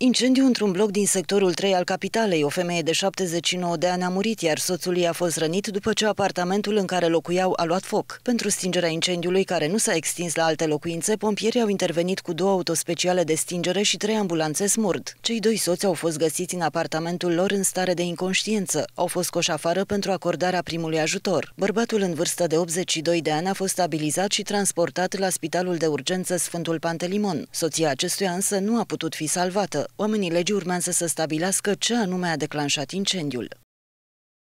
Incendiu într-un bloc din sectorul 3 al capitalei. O femeie de 79 de ani a murit, iar soțul ei a fost rănit după ce apartamentul în care locuiau a luat foc. Pentru stingerea incendiului, care nu s-a extins la alte locuințe, pompierii au intervenit cu două autospeciale de stingere și trei ambulanțe smurd. Cei doi soți au fost găsiți în apartamentul lor în stare de inconștiență. Au fost coși afară pentru acordarea primului ajutor. Bărbatul în vârstă de 82 de ani a fost stabilizat și transportat la Spitalul de Urgență Sfântul Pantelimon. Soția acestuia însă nu a putut fi salvată oamenii legii urmează să stabilească ce anume a declanșat incendiul.